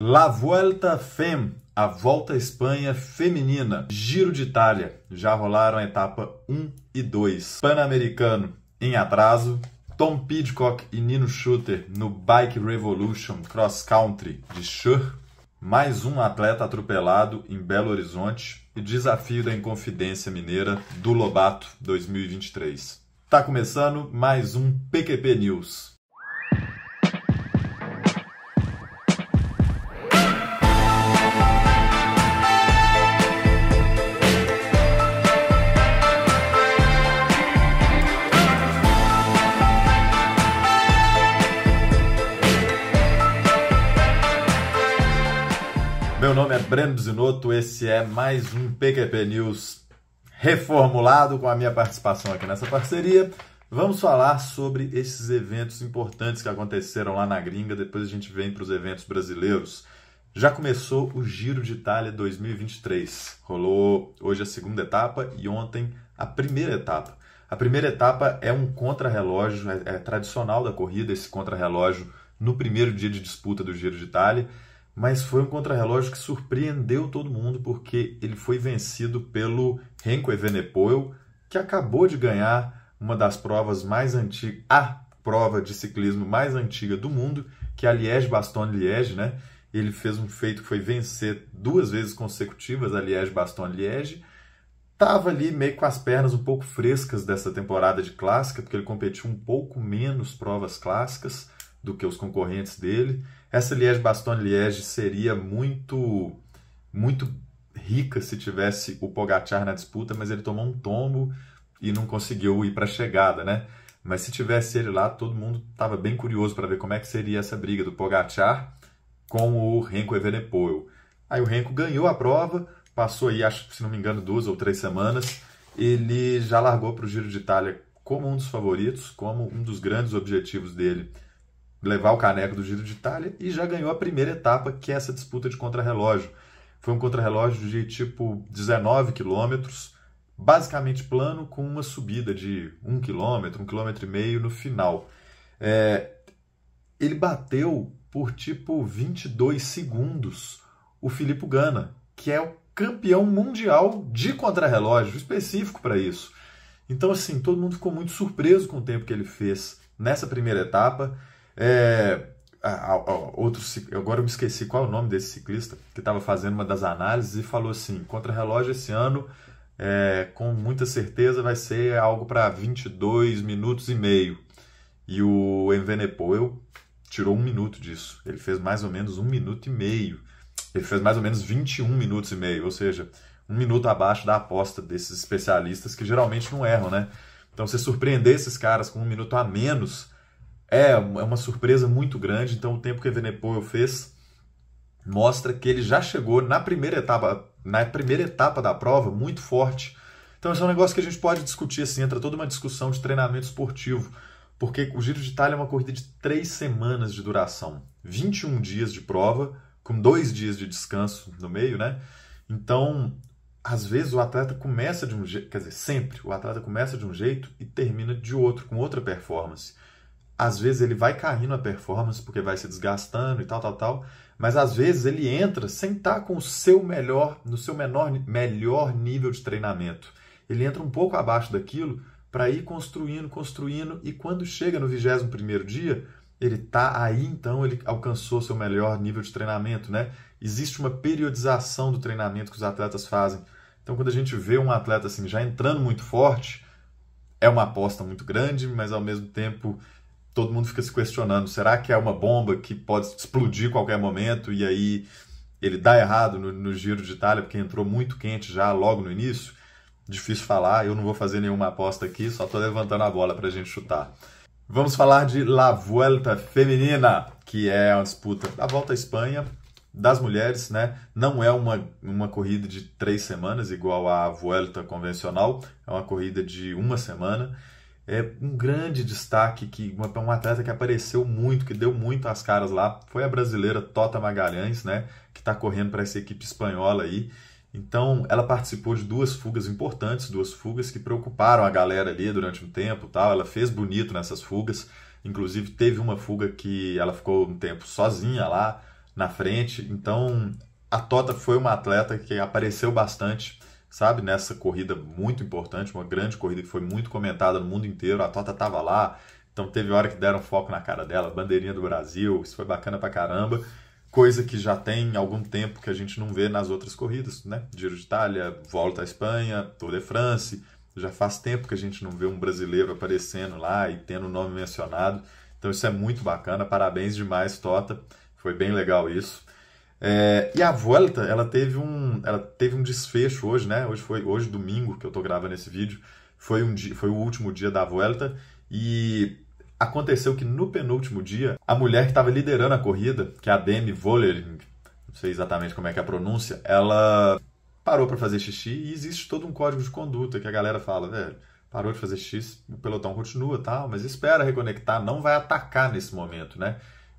La Vuelta Fem, a Volta à Espanha Feminina, Giro de Itália, já rolaram a etapa 1 e 2. Pan-Americano em atraso, Tom Pidcock e Nino Schutter no Bike Revolution Cross Country de Schur, mais um atleta atropelado em Belo Horizonte e desafio da Inconfidência Mineira do Lobato 2023. Tá começando mais um PQP News. meu nome é Breno Zinotto. esse é mais um PQP News reformulado com a minha participação aqui nessa parceria. Vamos falar sobre esses eventos importantes que aconteceram lá na gringa, depois a gente vem para os eventos brasileiros. Já começou o Giro de Itália 2023. Rolou hoje a segunda etapa e ontem a primeira etapa. A primeira etapa é um contrarrelógio, é, é tradicional da corrida esse contrarrelógio no primeiro dia de disputa do Giro de Itália mas foi um contrarrelógio que surpreendeu todo mundo porque ele foi vencido pelo Renko Evenepoel, que acabou de ganhar uma das provas mais antigas, a prova de ciclismo mais antiga do mundo, que é a Liège-Bastogne-Liège, né? Ele fez um feito que foi vencer duas vezes consecutivas a Liège-Bastogne-Liège. Tava ali meio com as pernas um pouco frescas dessa temporada de clássica, porque ele competiu um pouco menos provas clássicas do que os concorrentes dele essa Liège-Bastogne-Liège seria muito muito rica se tivesse o Pogacar na disputa, mas ele tomou um tombo e não conseguiu ir para a chegada, né? Mas se tivesse ele lá, todo mundo estava bem curioso para ver como é que seria essa briga do Pogacar com o Renko Evenepoel. Aí o Renko ganhou a prova, passou aí, acho, se não me engano, duas ou três semanas. Ele já largou para o Giro de Itália como um dos favoritos, como um dos grandes objetivos dele levar o caneco do Giro de Itália e já ganhou a primeira etapa, que é essa disputa de contrarrelógio. Foi um contrarrelógio de tipo 19 quilômetros, basicamente plano, com uma subida de 1 quilômetro, 1 quilômetro e meio no final. É, ele bateu por tipo 22 segundos o Filippo Gana, que é o campeão mundial de contrarrelógio específico para isso. Então, assim, todo mundo ficou muito surpreso com o tempo que ele fez nessa primeira etapa. É, a, a, outro, agora eu me esqueci qual é o nome desse ciclista que estava fazendo uma das análises e falou assim: contra-relógio esse ano, é, com muita certeza, vai ser algo para 22 minutos e meio. E o Envenepoel tirou um minuto disso. Ele fez mais ou menos um minuto e meio. Ele fez mais ou menos 21 minutos e meio, ou seja, um minuto abaixo da aposta desses especialistas que geralmente não erram, né? Então, se surpreender esses caras com um minuto a menos é, é uma surpresa muito grande. Então, o tempo que Evenepoel fez mostra que ele já chegou na primeira etapa, na primeira etapa da prova muito forte. Então, esse é um negócio que a gente pode discutir assim, entra toda uma discussão de treinamento esportivo, porque o Giro de Itália é uma corrida de três semanas de duração, 21 dias de prova, com dois dias de descanso no meio, né? Então, às vezes o atleta começa de um jeito, quer dizer, sempre o atleta começa de um jeito e termina de outro, com outra performance às vezes ele vai caindo a performance porque vai se desgastando e tal, tal, tal, mas às vezes ele entra sem estar com o seu melhor, no seu menor, melhor nível de treinamento. Ele entra um pouco abaixo daquilo para ir construindo, construindo, e quando chega no 21 dia, ele tá aí então ele alcançou seu melhor nível de treinamento, né? Existe uma periodização do treinamento que os atletas fazem. Então quando a gente vê um atleta assim já entrando muito forte, é uma aposta muito grande, mas ao mesmo tempo todo mundo fica se questionando: será que é uma bomba que pode explodir a qualquer momento e aí ele dá errado no, no, Giro de Itália, porque entrou muito quente já logo no início? Difícil falar, eu não vou fazer nenhuma aposta aqui, só estou levantando a bola para a gente chutar. Vamos falar de La Vuelta Feminina, que é uma disputa da volta à Espanha das mulheres, né? Não é uma, uma corrida de três semanas, igual à Vuelta convencional, é uma corrida de uma semana. É um grande destaque que uma, uma atleta que apareceu muito, que deu muito às caras lá, foi a brasileira Tota Magalhães, né, que está correndo para essa equipe espanhola aí. Então, ela participou de duas fugas importantes, duas fugas que preocuparam a galera ali durante um tempo, tal. Ela fez bonito nessas fugas. Inclusive, teve uma fuga que ela ficou um tempo sozinha lá na frente. Então, a Tota foi uma atleta que apareceu bastante sabe? Nessa corrida muito importante, uma grande corrida que foi muito comentada no mundo inteiro. A Tota estava lá, então teve hora que deram foco na cara dela, bandeirinha do Brasil, isso foi bacana pra caramba. Coisa que já tem algum tempo que a gente não vê nas outras corridas, né? Giro de Itália, Volta à Espanha, Tour de France. Já faz tempo que a gente não vê um brasileiro aparecendo lá e tendo o nome mencionado. Então isso é muito bacana, parabéns demais, Tota. Foi bem legal isso. É, e a Vuelta, ela teve um, ela teve um desfecho hoje, né? Hoje foi hoje domingo que eu tô gravando esse vídeo. Foi um dia, foi o último dia da Vuelta e aconteceu que no penúltimo dia, a mulher que estava liderando a corrida, que é a Demi Vollering, não sei exatamente como é que é a pronúncia, ela parou para fazer xixi e existe todo um código de conduta que a galera fala, velho, parou de fazer xixi, o pelotão continua, tal, mas espera reconectar, não vai atacar nesse momento, né?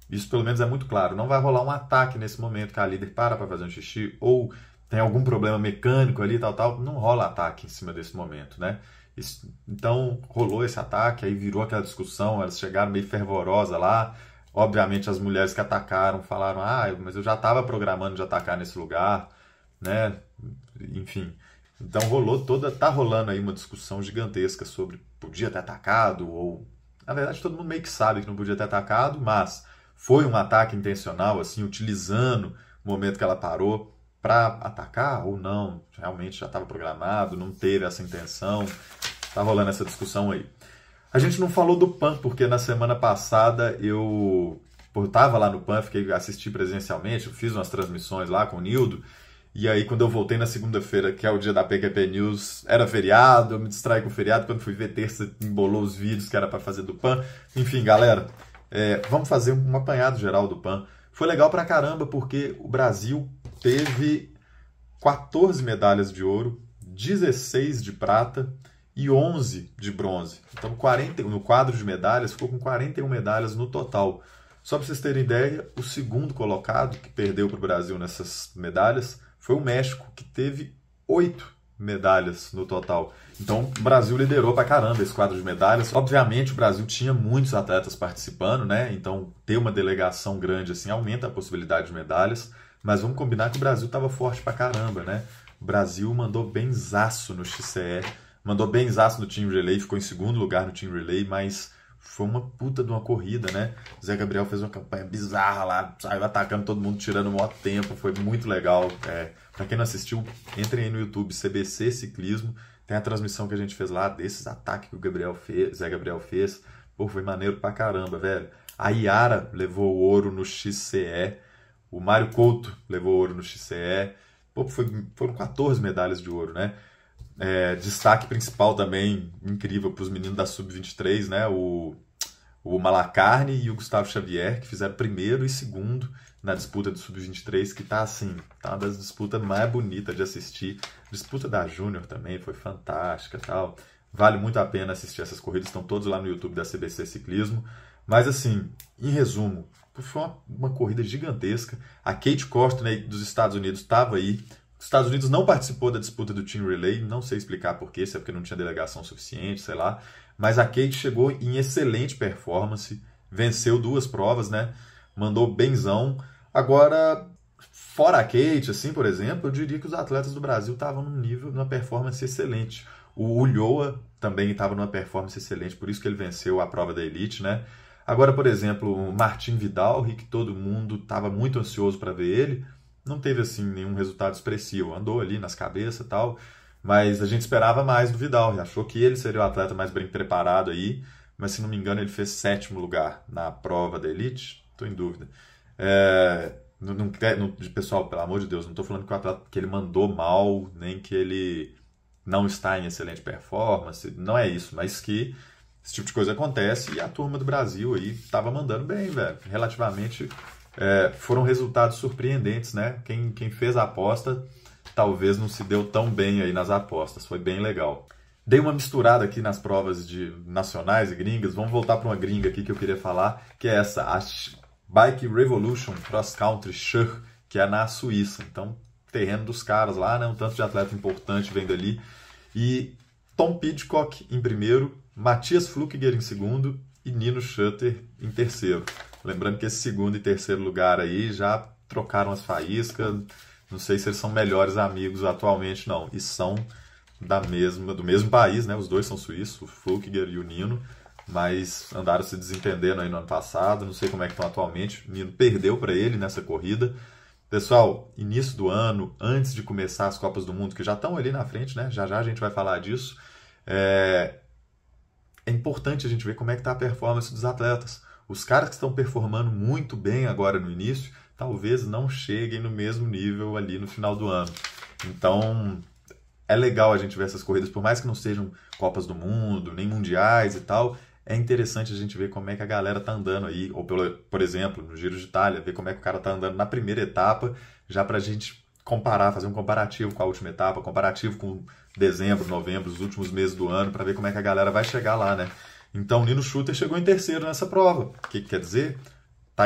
Isso pelo menos é muito claro. Não vai rolar um ataque nesse momento que a líder para para fazer um xixi ou tem algum problema mecânico ali, tal, tal. Não rola ataque em cima desse momento, né? Isso, então rolou esse ataque, aí virou aquela discussão, elas chegaram meio fervorosa lá. Obviamente as mulheres que atacaram falaram: "Ah, mas eu já estava programando de atacar nesse lugar", né? Enfim. Então rolou toda, tá rolando aí uma discussão gigantesca sobre podia ter atacado ou na verdade todo mundo meio que sabe que não podia ter atacado, mas foi um ataque intencional, assim, utilizando o momento que ela parou para atacar ou não? Realmente já estava programado, não teve essa intenção? está rolando essa discussão aí. A gente não falou do PAN, porque na semana passada eu estava lá no PAN, fiquei assisti presencialmente, eu fiz umas transmissões lá com o Nildo. E aí, quando eu voltei na segunda-feira, que é o dia da PQP News, era feriado, eu me distraí com o feriado. Quando fui ver terça, embolou os vídeos que era para fazer do PAN. Enfim, galera, é, vamos fazer um apanhado geral do PAN. Foi legal pra caramba, porque o Brasil teve 14 medalhas de ouro, 16 de prata e 11 de bronze. Então, 40, no quadro de medalhas, ficou com 41 medalhas no total. Só para vocês terem ideia, o segundo colocado que perdeu para o Brasil nessas medalhas foi o México, que teve 8 medalhas no total. Então, o Brasil liderou pra caramba esse quadro de medalhas. Obviamente, o Brasil tinha muitos atletas participando, né? Então, ter uma delegação grande assim aumenta a possibilidade de medalhas. Mas vamos combinar que o Brasil estava forte pra caramba, né? O Brasil mandou benzaço no XCE, mandou benzaço no Team Relay, ficou em segundo lugar no Team Relay, mas foi uma puta de uma corrida, né? O Zé Gabriel fez uma campanha bizarra lá, saiu atacando todo mundo, tirando o maior tempo, foi muito legal. É, para quem não assistiu, entrem aí no YouTube, CBC Ciclismo, tem a transmissão que a gente fez lá desses ataques que o Gabriel fez, Zé Gabriel fez. Pô, foi maneiro pra caramba, velho. A Yara levou ouro no XCE, o Mário Couto levou ouro no XCE. Pô, foi, foram 14 medalhas de ouro, né? É, destaque principal também, incrível, para os meninos da Sub-23, né? O, o Malacarne e o Gustavo Xavier, que fizeram primeiro e segundo na disputa do Sub-23, que tá assim, tá uma das disputas mais bonitas de assistir. Disputa da Júnior também foi fantástica tal. Vale muito a pena assistir essas corridas, estão todos lá no YouTube da CBC Ciclismo. Mas assim, em resumo, foi uma, uma corrida gigantesca. A Kate Costa dos Estados Unidos estava aí, Estados Unidos não participou da disputa do Team Relay, não sei explicar porquê, se é porque não tinha delegação suficiente, sei lá. Mas a Kate chegou em excelente performance, venceu duas provas, né? Mandou benzão. Agora, fora a Kate, assim, por exemplo, eu diria que os atletas do Brasil estavam num nível, numa performance excelente. O Ulloa também estava numa performance excelente, por isso que ele venceu a prova da Elite, né? Agora, por exemplo, o Martin Vidal, que todo mundo estava muito ansioso para ver ele, não teve assim nenhum resultado expressivo. Andou ali nas cabeças e tal, mas a gente esperava mais do Vidal, achou que ele seria o atleta mais bem preparado aí, mas se não me engano ele fez sétimo lugar na prova da elite, estou em dúvida. É, não, não, não, pessoal, pelo amor de Deus, não estou falando que, o atleta, que ele mandou mal, nem que ele não está em excelente performance, não é isso, mas que esse tipo de coisa acontece e a turma do Brasil aí estava mandando bem, velho, relativamente é, foram resultados surpreendentes, né? Quem, quem fez a aposta talvez não se deu tão bem aí nas apostas, foi bem legal. Dei uma misturada aqui nas provas de nacionais e gringas, vamos voltar para uma gringa aqui que eu queria falar, que é essa, a Bike Revolution Cross Country Schur, que é na Suíça. Então, terreno dos caras lá, né? Um tanto de atleta importante vendo ali. E Tom Pidcock em primeiro, Matias Flukiger em segundo e Nino Schutter em terceiro. Lembrando que esse segundo e terceiro lugar aí já trocaram as faíscas. Não sei se eles são melhores amigos atualmente, não. E são da mesma, do mesmo país, né? Os dois são suíços, o Fulkiger e o Nino. Mas andaram se desentendendo aí no ano passado. Não sei como é que estão atualmente. O Nino perdeu para ele nessa corrida. Pessoal, início do ano, antes de começar as Copas do Mundo, que já estão ali na frente, né? Já já a gente vai falar disso. É, é importante a gente ver como é que está a performance dos atletas. Os caras que estão performando muito bem agora no início, talvez não cheguem no mesmo nível ali no final do ano. Então, é legal a gente ver essas corridas, por mais que não sejam Copas do Mundo, nem mundiais e tal, é interessante a gente ver como é que a galera tá andando aí, ou pelo, por exemplo, no Giro de Itália, ver como é que o cara tá andando na primeira etapa, já pra gente comparar, fazer um comparativo com a última etapa, comparativo com dezembro, novembro, os últimos meses do ano, para ver como é que a galera vai chegar lá, né? Então, Nino Schutter chegou em terceiro nessa prova. O que, que quer dizer?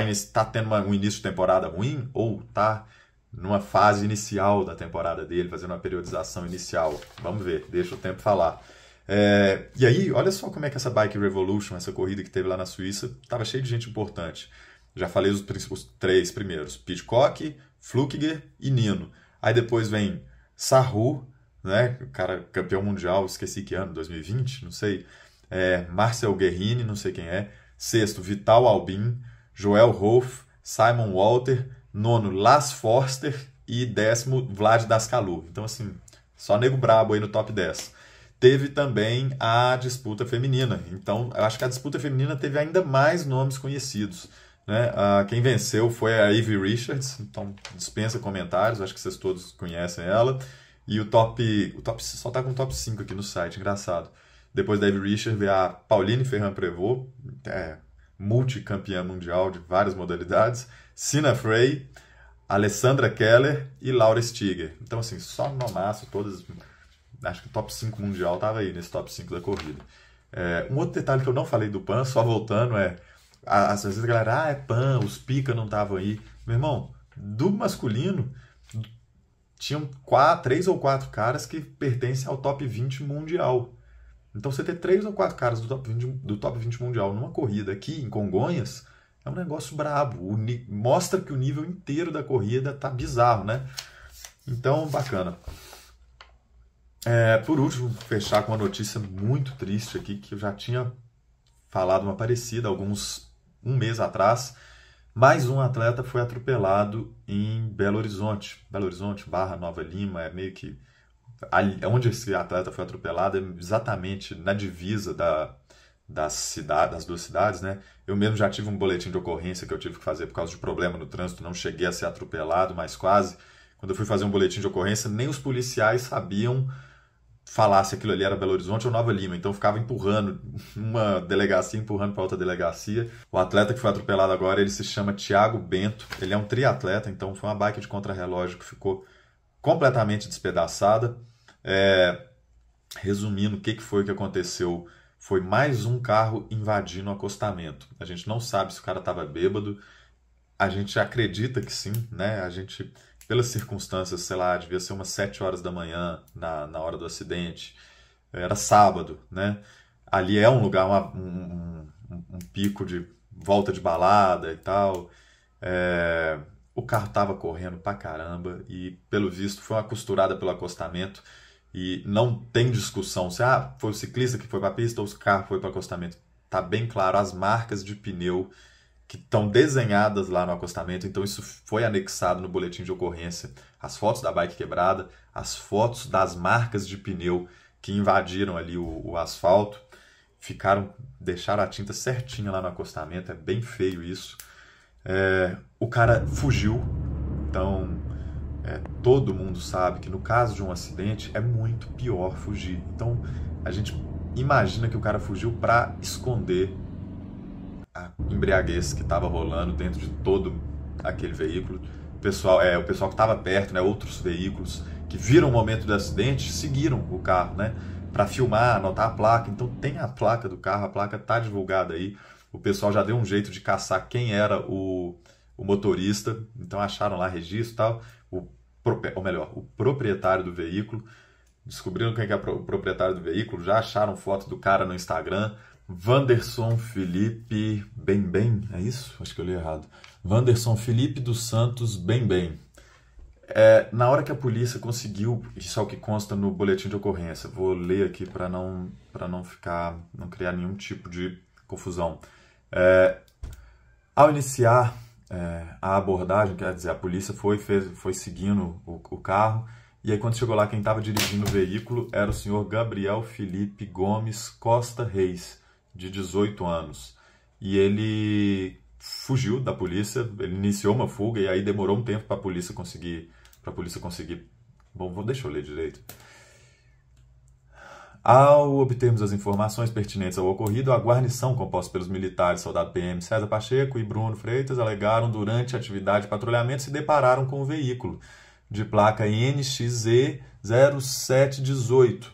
Está tá tendo uma, um início de temporada ruim ou está numa fase inicial da temporada dele, fazendo uma periodização inicial? Vamos ver, deixa o tempo falar. É, e aí, olha só como é que essa Bike Revolution, essa corrida que teve lá na Suíça, estava cheia de gente importante. Já falei os, os três primeiros: Pidcock, Flukiger e Nino. Aí depois vem Sarru, né, o cara campeão mundial, esqueci que ano, 2020, não sei é, Marcel Guerrini, não sei quem é. Sexto, Vital Albin, Joel Rolf, Simon Walter. Nono, Las Forster. E décimo, Vlad Dascalu. Então, assim, só nego brabo aí no top 10. Teve também a disputa feminina. Então, eu acho que a disputa feminina teve ainda mais nomes conhecidos. Né? Ah, quem venceu foi a Ivy Richards, então dispensa comentários, acho que vocês todos conhecem ela. E o top. O top só tá com o top 5 aqui no site, engraçado. Depois da Ivy Richard veio a Pauline Ferrand Prevot, é, multicampeã mundial de várias modalidades, Sina Frey, Alessandra Keller e Laura Stiger. Então, assim, só no nomaço, todas. Acho que o top 5 mundial estava aí nesse top 5 da corrida. É, um outro detalhe que eu não falei do PAN, só voltando, é. Às vezes a galera, ah, é PAN, os pica não estavam aí. Meu irmão, do masculino, tinham quatro, três ou quatro caras que pertencem ao top 20 mundial. Então você ter três ou quatro caras do top 20, do top 20 mundial numa corrida aqui em Congonhas é um negócio brabo. mostra que o nível inteiro da corrida tá bizarro, né? Então, bacana. É, por último, fechar com uma notícia muito triste aqui, que eu já tinha falado uma parecida alguns um mês atrás. Mais um atleta foi atropelado em Belo Horizonte. Belo Horizonte barra Nova Lima, é meio que onde esse atleta foi atropelado, é exatamente na divisa da, das, cidade, das duas cidades, né? Eu mesmo já tive um boletim de ocorrência que eu tive que fazer por causa de problema no trânsito, não cheguei a ser atropelado, mas quase. Quando eu fui fazer um boletim de ocorrência, nem os policiais sabiam falar se aquilo ali era Belo Horizonte ou Nova Lima. Então ficava empurrando uma delegacia, empurrando para outra delegacia. O atleta que foi atropelado agora, ele se chama Tiago Bento. Ele é um triatleta, então foi uma bike de contrarrelógio que ficou completamente despedaçada. É, resumindo, o que, que foi que aconteceu? Foi mais um carro invadindo o acostamento. A gente não sabe se o cara estava bêbado. A gente acredita que sim, né? A gente, pelas circunstâncias, sei lá, devia ser umas 7 horas da manhã na, na hora do acidente. Era sábado, né? Ali é um lugar, uma, um, um, um pico de volta de balada e tal. É, o carro tava correndo pra caramba e, pelo visto, foi uma costurada pelo acostamento e não tem discussão se ah, foi o ciclista que foi para a pista ou o carro foi para o acostamento. Está bem claro as marcas de pneu que estão desenhadas lá no acostamento, então isso foi anexado no boletim de ocorrência. As fotos da bike quebrada, as fotos das marcas de pneu que invadiram ali o, o asfalto, ficaram, deixaram a tinta certinha lá no acostamento, é bem feio isso. É, o cara fugiu, então é, todo mundo sabe que no caso de um acidente é muito pior fugir. Então a gente imagina que o cara fugiu para esconder a embriaguez que estava rolando dentro de todo aquele veículo. O pessoal, é, o pessoal que estava perto, né, outros veículos que viram o momento do acidente, seguiram o carro, né, para filmar, anotar a placa. Então tem a placa do carro, a placa tá divulgada aí. O pessoal já deu um jeito de caçar quem era o, o motorista, então acharam lá registro e tal ou melhor, o proprietário do veículo. Descobriram quem é o proprietário do veículo, já acharam foto do cara no Instagram. Vanderson Felipe Bem Bem, é isso? Acho que eu li errado. Vanderson Felipe dos Santos Bem Bem. É, na hora que a polícia conseguiu, isso é o que consta no boletim de ocorrência, vou ler aqui para não, não ficar, não criar nenhum tipo de confusão. É, ao iniciar é, a abordagem, quer dizer, a polícia foi, fez, foi seguindo o, o carro. E aí, quando chegou lá, quem estava dirigindo o veículo era o senhor Gabriel Felipe Gomes Costa Reis, de 18 anos. E ele fugiu da polícia, ele iniciou uma fuga e aí demorou um tempo para a polícia conseguir. Para polícia conseguir. Bom, vou, deixa eu ler direito. Ao obtermos as informações pertinentes ao ocorrido, a guarnição composta pelos militares, soldado PM César Pacheco e Bruno Freitas alegaram durante a atividade de patrulhamento se depararam com o veículo de placa NXZ 0718.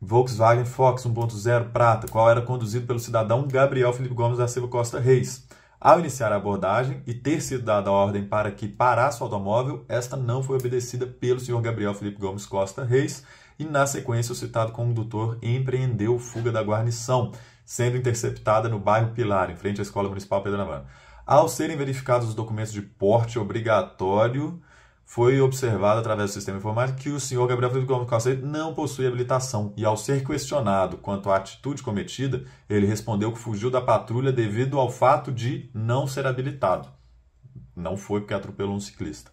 Volkswagen Fox 1.0 prata, qual era conduzido pelo cidadão Gabriel Felipe Gomes da Silva Costa Reis. Ao iniciar a abordagem e ter sido dada a ordem para que parasse o automóvel, esta não foi obedecida pelo senhor Gabriel Felipe Gomes Costa Reis, e, na sequência, o citado condutor empreendeu fuga da guarnição, sendo interceptada no bairro Pilar, em frente à Escola Municipal Pedro Navana. Ao serem verificados os documentos de porte obrigatório, foi observado através do sistema informático que o senhor Gabriel Felipe Gomes Calceiro não possui habilitação e, ao ser questionado quanto à atitude cometida, ele respondeu que fugiu da patrulha devido ao fato de não ser habilitado. Não foi porque atropelou um ciclista.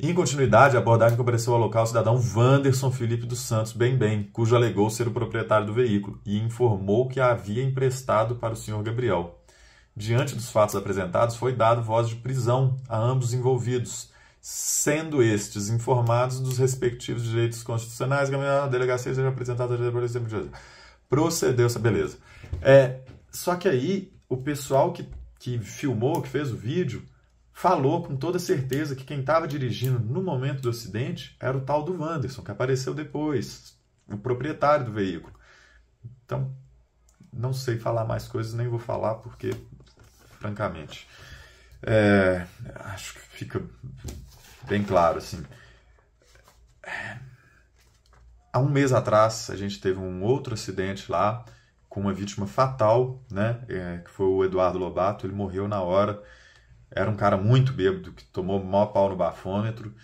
Em continuidade, a abordagem compareceu ao local o cidadão Wanderson Felipe dos Santos Bem Bem, cujo alegou ser o proprietário do veículo e informou que a havia emprestado para o senhor Gabriel. Diante dos fatos apresentados, foi dado voz de prisão a ambos envolvidos, sendo estes informados dos respectivos direitos constitucionais, que a delegacia seja apresentada à polícia. Procedeu essa beleza. É, só que aí, o pessoal que, que filmou, que fez o vídeo, falou com toda certeza que quem estava dirigindo no momento do acidente era o tal do Wanderson, que apareceu depois, o proprietário do veículo. Então, não sei falar mais coisas, nem vou falar, porque, francamente, é, acho que fica bem claro, assim. Há um mês atrás, a gente teve um outro acidente lá, com uma vítima fatal, né? É, que foi o Eduardo Lobato, ele morreu na hora. Era um cara muito bêbado, que tomou maior pau no bafômetro.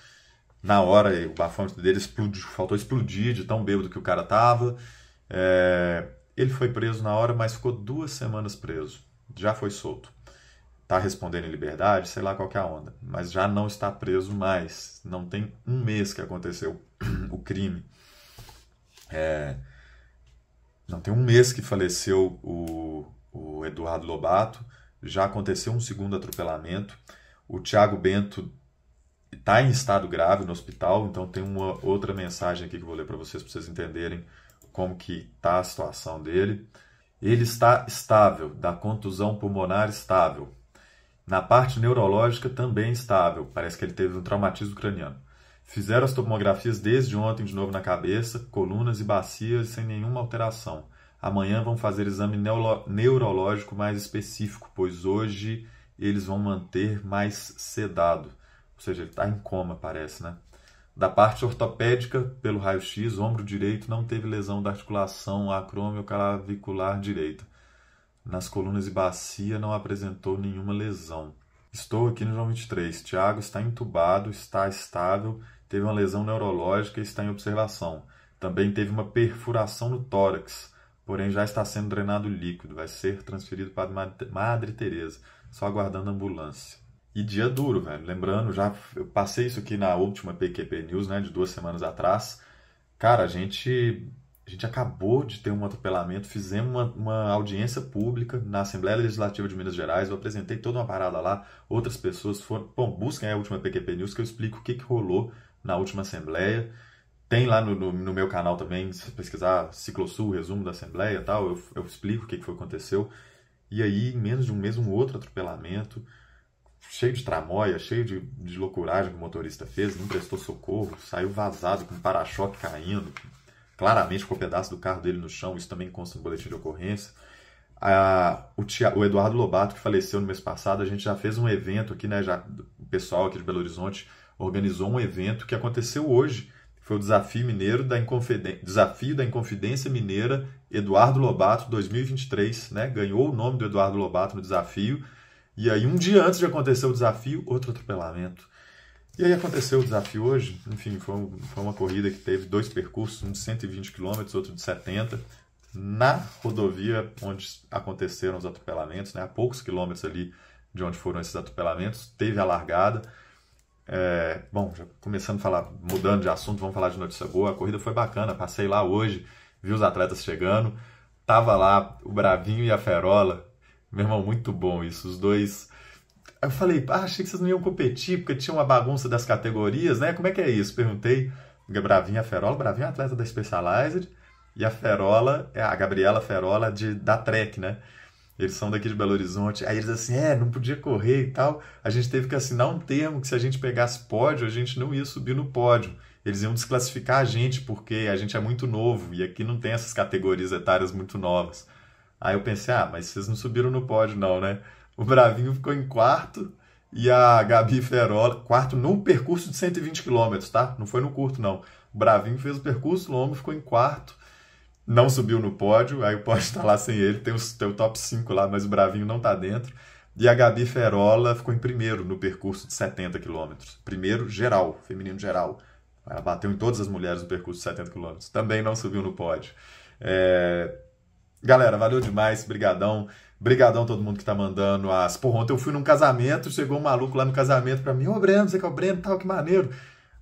Na hora, o bafômetro dele explodiu, faltou explodir de tão bêbado que o cara tava. É, ele foi preso na hora, mas ficou duas semanas preso. Já foi solto. Tá respondendo em liberdade, sei lá qual é a onda. Mas já não está preso mais. Não tem um mês que aconteceu o crime. É, não tem um mês que faleceu o, o Eduardo Lobato já aconteceu um segundo atropelamento. O Thiago Bento está em estado grave no hospital, então tem uma outra mensagem aqui que eu vou ler para vocês, para vocês entenderem como que está a situação dele. Ele está estável, da contusão pulmonar estável. Na parte neurológica também estável, parece que ele teve um traumatismo craniano. Fizeram as tomografias desde ontem de novo na cabeça, colunas e bacias sem nenhuma alteração. Amanhã vão fazer exame neurológico mais específico, pois hoje eles vão manter mais sedado. Ou seja, ele está em coma, parece, né? Da parte ortopédica, pelo raio-x, ombro direito não teve lesão da articulação acromioclavicular direita. Nas colunas e bacia não apresentou nenhuma lesão. Estou aqui no João 23. Tiago está entubado, está estável, teve uma lesão neurológica e está em observação. Também teve uma perfuração no tórax porém já está sendo drenado líquido, vai ser transferido para Madre Teresa, só aguardando ambulância. E dia duro, velho. Lembrando, já eu passei isso aqui na última PQP News, né, de duas semanas atrás. Cara, a gente a gente acabou de ter um atropelamento, fizemos uma, uma audiência pública na Assembleia Legislativa de Minas Gerais, eu apresentei toda uma parada lá, outras pessoas foram... Bom, busquem a última PQP News que eu explico o que, que rolou na última Assembleia. Tem lá no, no, no, meu canal também, se pesquisar Ciclosul, resumo da Assembleia e tal, eu, eu explico o que, que foi que aconteceu. E aí, em menos de um mês, um outro atropelamento, cheio de tramóia, cheio de, de loucuragem que o motorista fez, não prestou socorro, saiu vazado com um para-choque caindo, claramente com um pedaço do carro dele no chão, isso também consta no boletim de ocorrência. A, o, tia, o Eduardo Lobato, que faleceu no mês passado, a gente já fez um evento aqui, né? Já, o pessoal aqui de Belo Horizonte organizou um evento que aconteceu hoje foi o Desafio Mineiro da Inconfidência, Desafio da Inconfidência Mineira Eduardo Lobato 2023, né? Ganhou o nome do Eduardo Lobato no desafio. E aí um dia antes de acontecer o desafio, outro atropelamento. E aí aconteceu o desafio hoje. Enfim, foi, foi uma corrida que teve dois percursos, um de 120 km, outro de 70 na rodovia onde aconteceram os atropelamentos, né? A poucos quilômetros ali de onde foram esses atropelamentos, teve a largada. É, bom, já começando a falar, mudando de assunto, vamos falar de notícia boa. A corrida foi bacana, passei lá hoje, vi os atletas chegando. Tava lá o Bravinho e a Ferola. Meu irmão, muito bom isso. Os dois. Eu falei, ah, achei que vocês não iam competir, porque tinha uma bagunça das categorias, né? Como é que é isso? Perguntei. Bravinho e a Ferola. Bravinho é atleta da Specialized. E a Ferola, é a Gabriela Ferola de, da Trek, né? Eles são daqui de Belo Horizonte. Aí eles assim, é, não podia correr e tal. A gente teve que assinar um termo que se a gente pegasse pódio, a gente não ia subir no pódio. Eles iam desclassificar a gente porque a gente é muito novo e aqui não tem essas categorias etárias muito novas. Aí eu pensei, ah, mas vocês não subiram no pódio não, né? O Bravinho ficou em quarto e a Gabi Ferola, quarto no percurso de 120 km, tá? Não foi no curto não. O Bravinho fez o percurso longo, ficou em quarto não subiu no pódio, aí o pódio está lá sem ele, tem, os, tem o top 5 lá, mas o Bravinho não está dentro. E a Gabi Ferola ficou em primeiro no percurso de 70 quilômetros. Primeiro geral, feminino geral. Ela bateu em todas as mulheres no percurso de 70 quilômetros. Também não subiu no pódio. É... Galera, valeu demais, brigadão. Brigadão todo mundo que tá mandando as... Porra, ontem eu fui num casamento, chegou um maluco lá no casamento pra mim, ô oh, Breno, você que é o Breno, tal, que maneiro.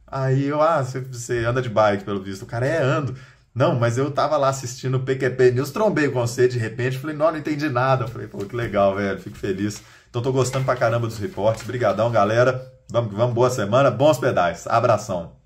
Aí eu, ah, você, você anda de bike, pelo visto. O cara, é, ando. Não, mas eu tava lá assistindo o PQP News, trombei com você de repente, falei, não, não entendi nada. Eu falei, pô, que legal, velho, fico feliz. Então tô gostando pra caramba dos reportes. Brigadão, galera. Vamos, vamos, boa semana, bons pedais. Abração.